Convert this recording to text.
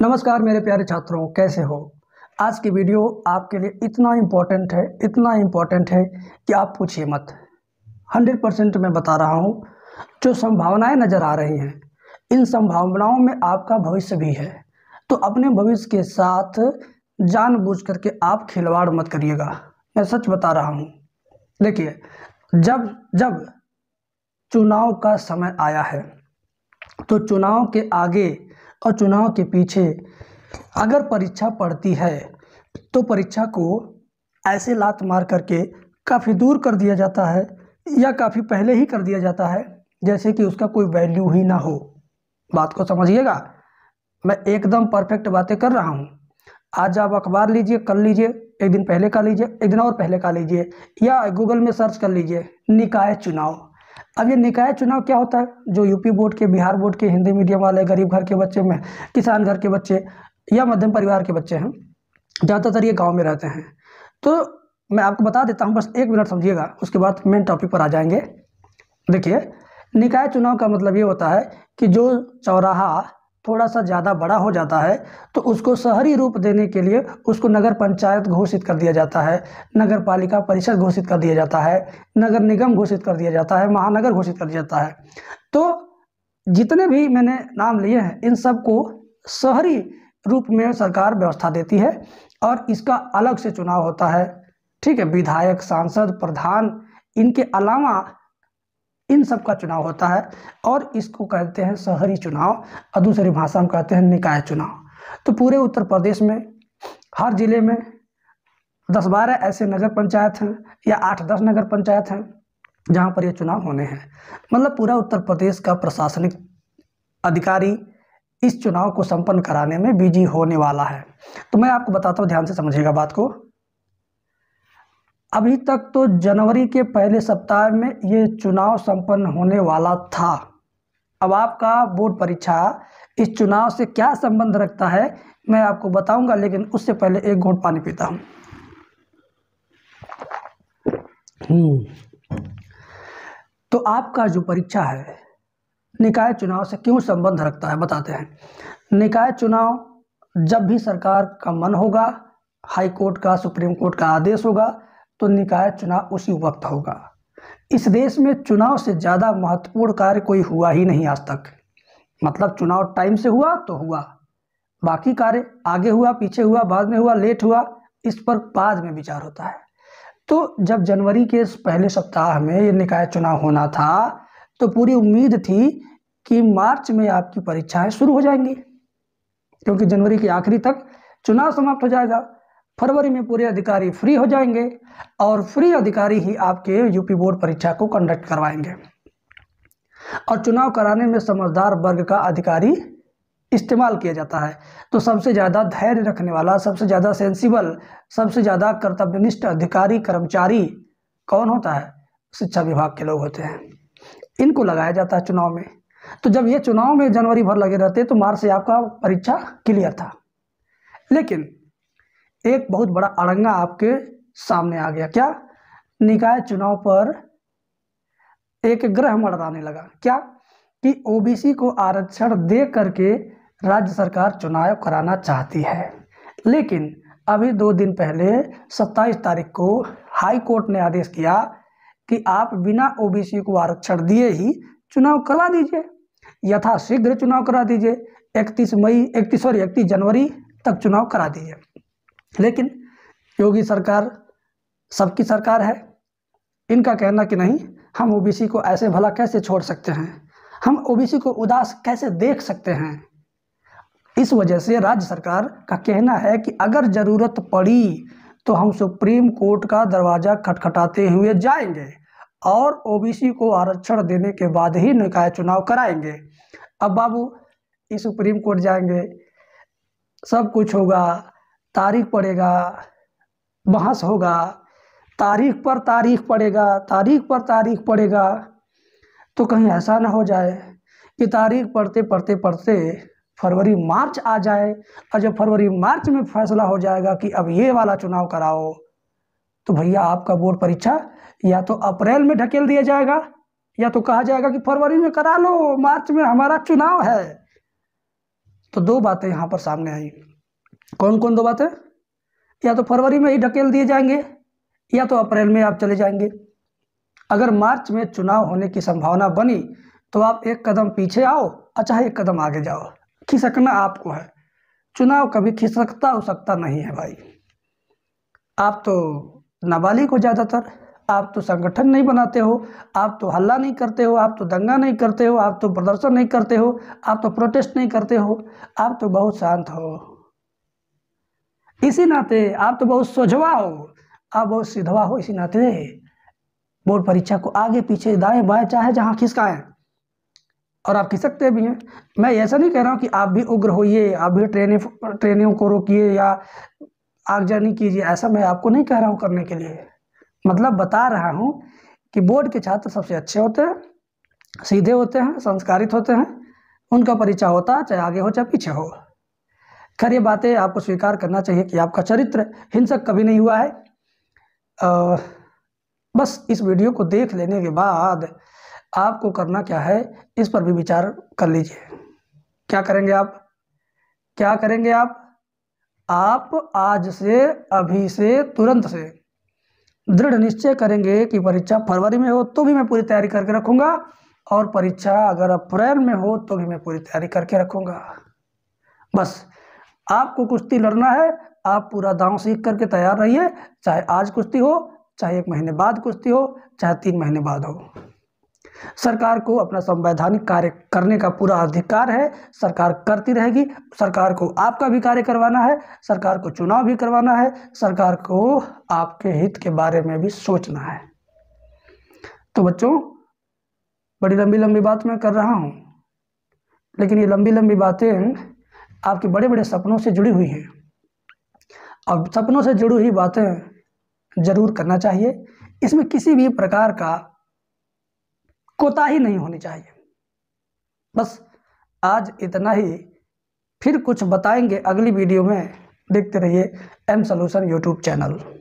नमस्कार मेरे प्यारे छात्रों कैसे हो आज की वीडियो आपके लिए इतना इम्पोर्टेंट है इतना इम्पोर्टेंट है कि आप पूछिए मत 100 परसेंट मैं बता रहा हूँ जो संभावनाएं नज़र आ रही हैं इन संभावनाओं में आपका भविष्य भी है तो अपने भविष्य के साथ जानबूझ करके आप खिलवाड़ मत करिएगा मैं सच बता रहा हूँ देखिए जब जब चुनाव का समय आया है तो चुनाव के आगे और चुनाव के पीछे अगर परीक्षा पड़ती है तो परीक्षा को ऐसे लात मार करके काफ़ी दूर कर दिया जाता है या काफ़ी पहले ही कर दिया जाता है जैसे कि उसका कोई वैल्यू ही ना हो बात को समझिएगा मैं एकदम परफेक्ट बातें कर रहा हूँ आज आप अखबार लीजिए कल लीजिए एक दिन पहले का लीजिए एक दिन और पहले का लीजिए या गूगल में सर्च कर लीजिए निकाय चुनाव अब ये निकाय चुनाव क्या होता है जो यूपी बोर्ड के बिहार बोर्ड के हिंदी मीडियम वाले गरीब घर के बच्चे में किसान घर के बच्चे या मध्यम परिवार के बच्चे हैं ज़्यादातर ये गाँव में रहते हैं तो मैं आपको बता देता हूँ बस एक मिनट समझिएगा उसके बाद मेन टॉपिक पर आ जाएंगे देखिए निकाय चुनाव का मतलब ये होता है कि जो चौराहा थोड़ा सा ज़्यादा बड़ा हो जाता है तो उसको शहरी रूप देने के लिए उसको नगर पंचायत घोषित कर दिया जाता है नगर पालिका परिषद घोषित कर दिया जाता है नगर निगम घोषित कर दिया जाता है महानगर घोषित कर दिया जाता है तो जितने भी मैंने नाम लिए हैं इन सब को शहरी रूप में सरकार व्यवस्था देती है और इसका अलग से चुनाव होता है ठीक है विधायक सांसद प्रधान इनके अलावा इन सब का चुनाव होता है और इसको कहते हैं शहरी चुनाव और दूसरी भाषा में कहते हैं निकाय चुनाव तो पूरे उत्तर प्रदेश में हर ज़िले में दस बारह ऐसे नगर पंचायत हैं या आठ दस नगर पंचायत हैं जहाँ पर ये चुनाव होने हैं मतलब पूरा उत्तर प्रदेश का प्रशासनिक अधिकारी इस चुनाव को संपन्न कराने में बिजी होने वाला है तो मैं आपको बताता हूँ ध्यान से समझिएगा बात को अभी तक तो जनवरी के पहले सप्ताह में ये चुनाव संपन्न होने वाला था अब आपका बोर्ड परीक्षा इस चुनाव से क्या संबंध रखता है मैं आपको बताऊंगा लेकिन उससे पहले एक घोट पानी पीता हूँ हम्म। तो आपका जो परीक्षा है निकाय चुनाव से क्यों संबंध रखता है बताते हैं निकाय चुनाव जब भी सरकार का मन होगा हाई कोर्ट का सुप्रीम कोर्ट का आदेश होगा तो निकाय चुनाव उसी वक्त होगा इस देश में चुनाव से ज़्यादा महत्वपूर्ण कार्य कोई हुआ ही नहीं आज तक मतलब चुनाव टाइम से हुआ तो हुआ बाकी कार्य आगे हुआ पीछे हुआ बाद में हुआ लेट हुआ इस पर बाद में विचार होता है तो जब जनवरी के पहले सप्ताह में ये निकाय चुनाव होना था तो पूरी उम्मीद थी कि मार्च में आपकी परीक्षाएं शुरू हो जाएंगी क्योंकि जनवरी के आखिरी तक चुनाव समाप्त हो जाएगा फरवरी में पूरे अधिकारी फ्री हो जाएंगे और फ्री अधिकारी ही आपके यूपी बोर्ड परीक्षा को कंडक्ट करवाएंगे और चुनाव कराने में समझदार वर्ग का अधिकारी इस्तेमाल किया जाता है तो सबसे ज़्यादा धैर्य रखने वाला सबसे ज़्यादा सेंसिबल सबसे ज़्यादा कर्तव्यनिष्ठ अधिकारी कर्मचारी कौन होता है शिक्षा विभाग के लोग होते हैं इनको लगाया जाता है चुनाव में तो जब ये चुनाव में जनवरी भर लगे रहते तो मार्च से आपका परीक्षा क्लियर था लेकिन एक बहुत बड़ा अड़ंगा आपके सामने आ गया क्या निकाय चुनाव पर एक ग्रह मरदाने लगा क्या कि ओबीसी को आरक्षण दे करके राज्य सरकार चुनाव कराना चाहती है लेकिन अभी दो दिन पहले 27 तारीख को हाई कोर्ट ने आदेश किया कि आप बिना ओबीसी को आरक्षण दिए ही चुनाव करा दीजिए यथाशीघ्र चुनाव करा दीजिए 31 मई 31 सॉरी 31 जनवरी तक चुनाव करा दीजिए लेकिन योगी सरकार सबकी सरकार है इनका कहना कि नहीं हम ओबीसी को ऐसे भला कैसे छोड़ सकते हैं हम ओबीसी को उदास कैसे देख सकते हैं इस वजह से राज्य सरकार का कहना है कि अगर ज़रूरत पड़ी तो हम सुप्रीम कोर्ट का दरवाज़ा खटखटाते हुए जाएंगे और ओबीसी को आरक्षण देने के बाद ही निकाय चुनाव कराएंगे अब बाबू इस सुप्रीम कोर्ट जाएंगे सब कुछ होगा तारीख पड़ेगा बहस होगा तारीख पर तारीख पड़ेगा तारीख पर तारीख पड़ेगा तो कहीं ऐसा ना हो जाए कि तारीख पढ़ते पढ़ते पढ़ते फरवरी मार्च आ जाए और जब फरवरी मार्च में फैसला हो जाएगा कि अब ये वाला चुनाव कराओ तो भैया आपका बोर्ड परीक्षा या तो अप्रैल में ढकेल दिया जाएगा या तो कहा जाएगा कि फरवरी में करा लो मार्च में हमारा चुनाव है तो दो बातें यहाँ पर सामने आई कौन कौन दो बात है या तो फरवरी में ही ढकेल दिए जाएंगे या तो अप्रैल में आप चले जाएंगे अगर मार्च में चुनाव होने की संभावना बनी तो आप एक कदम पीछे आओ अच्छा एक कदम आगे जाओ खिसकना आपको है चुनाव कभी खिसकता सकता नहीं है भाई आप तो नाबालिग हो ज़्यादातर आप तो संगठन नहीं बनाते हो आप तो हल्ला नहीं करते हो आप तो दंगा नहीं करते हो आप तो प्रदर्शन नहीं करते हो आप तो प्रोटेस्ट नहीं करते हो आप तो बहुत शांत हो इसी नाते आप तो बहुत सोझवा हो आप बहुत सीधवा हो इसी नाते बोर्ड परीक्षा को आगे पीछे दाएं बाएं चाहे जहाँ खिसकाएं और आप खिसकते भी हैं मैं ऐसा नहीं कह रहा हूँ कि आप भी उग्र होइए आप भी ट्रेनिंग ट्रेनों को रोकिए या आगजनी कीजिए ऐसा मैं आपको नहीं कह रहा हूँ करने के लिए मतलब बता रहा हूँ कि बोर्ड के छात्र सबसे अच्छे होते हैं सीधे होते हैं संस्कारित होते हैं उनका परिचय होता है चाहे आगे हो चाहे पीछे हो खैर ये बातें आपको स्वीकार करना चाहिए कि आपका चरित्र हिंसक कभी नहीं हुआ है आ, बस इस वीडियो को देख लेने के बाद आपको करना क्या है इस पर भी विचार कर लीजिए क्या करेंगे आप क्या करेंगे आप आप आज से अभी से तुरंत से दृढ़ निश्चय करेंगे कि परीक्षा फरवरी में हो तो भी मैं पूरी तैयारी करके रखूंगा और परीक्षा अगर अप्रैल में हो तो भी मैं पूरी तैयारी करके रखूंगा बस आपको कुश्ती लड़ना है आप पूरा दांव सीख करके तैयार रहिए चाहे आज कुश्ती हो चाहे एक महीने बाद कुश्ती हो चाहे तीन महीने बाद हो सरकार को अपना संवैधानिक कार्य करने का पूरा अधिकार है सरकार करती रहेगी सरकार को आपका भी कार्य करवाना है सरकार को चुनाव भी करवाना है सरकार को आपके हित के बारे में भी सोचना है तो बच्चों बड़ी लंबी लंबी बात मैं कर रहा हूँ लेकिन ये लंबी लंबी बातें आपके बड़े बड़े सपनों से जुड़ी हुई हैं और सपनों से जुड़ी हुई बातें ज़रूर करना चाहिए इसमें किसी भी प्रकार का कोताही नहीं होनी चाहिए बस आज इतना ही फिर कुछ बताएंगे अगली वीडियो में देखते रहिए एम सोल्यूशन यूट्यूब चैनल